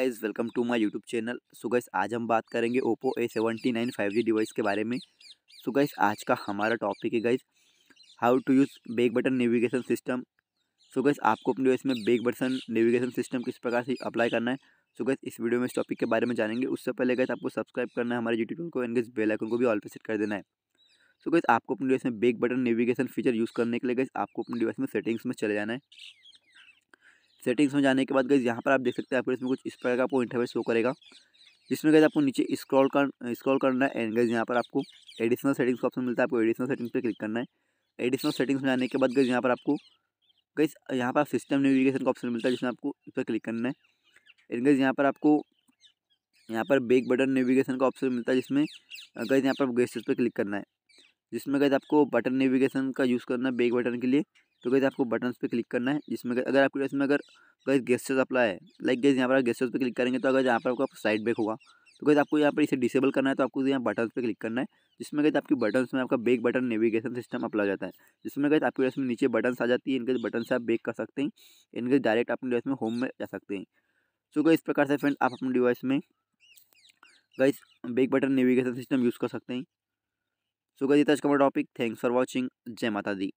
guys welcome to my YouTube channel so guys आज हम बात करेंगे Oppo A seventy nine five G device के बारे में सो so गाइस आज का हमारा टॉपिक है guys how to use back button navigation system so guys आपको अपने डिवाइस में बेक बटन नेविगेशन सिस्टम किस प्रकार से अप्लाई करना है सो so गाइस इस वीडियो में इस टॉपिक के बारे में जानेंगे उससे पहले गाइस आपको सब्सक्राइब करना है हमारे यूट्यूब को एंड गाइस बेलाइकन को भी ऑल पे सेट कर देना है सो गाइस आपको अपने डिवाइस में back button navigation feature use करने के लिए गाइस आपको अपने डिवाइस में सेटिंग्स में चले जाना है सेटिंग्स में जाने के बाद गई यहाँ पर आप देख सकते हैं आपको इसमें कुछ इस प्रकार का आपको इंटरफेस शो करेगा जिसमें गई आपको नीचे स्क्रॉल कर स्क्रॉल करना है एंड गई यहाँ पर आपको एडिशनल सेटिंग्स का ऑप्शन मिलता है आपको एडिशनल सेटिंग्स पर क्लिक करना है एडिशनल सेटिंग्स में जाने के बाद गई यहाँ पर आपको गई यहाँ पर सिस्टम नेविगेशन का ऑप्शन मिलता है जिसमें आपको इस पर क्लिक करना है एंड गई यहाँ पर आपको यहाँ पर बेक बटन नेविगेशन का ऑप्शन मिलता है जिसमें गई यहाँ पर गेस्ट पर क्लिक करना है जिसमें गई आपको बटन नेविगेशन का यूज़ करना है बेक बटन के लिए तो गैस आपको बटन्स पे क्लिक करना है जिसमें अगर आपके इसमें अगर गैस गेस्टर्स अप्लाई है लाइक गैस यहाँ पर गेस्टर्स पे क्लिक करेंगे तो अगर यहाँ पर आपको साइड बैक होगा तो गैस आपको यहाँ पर इसे डिसेबल करना है तो आपको यहाँ बटन पे क्लिक करना है जिसमें गैस आपकी बटन में आपका बेक बटन नेविगेशन सिस्टम अपला जाता है जिसमें गैस आपके इसमें नीचे बटन आ जाती है इनके बटन से आप बेक कर सकते हैं इनके डायरेक्ट अपने डिवाइस में होम में जा सकते हैं सो गई इस प्रकार से फ्रेंड आप अपने डिवाइस में गई back button navigation system use कर सकते हैं सो गई था टॉपिक थैंक्स फॉर वॉचिंग जय माता दी